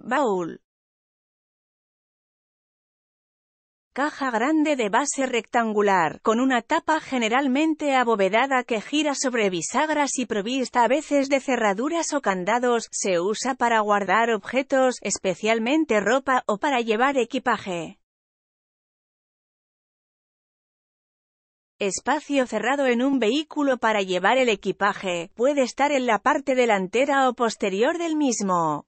Baúl. Caja grande de base rectangular, con una tapa generalmente abovedada que gira sobre bisagras y provista a veces de cerraduras o candados, se usa para guardar objetos, especialmente ropa, o para llevar equipaje. Espacio cerrado en un vehículo para llevar el equipaje, puede estar en la parte delantera o posterior del mismo.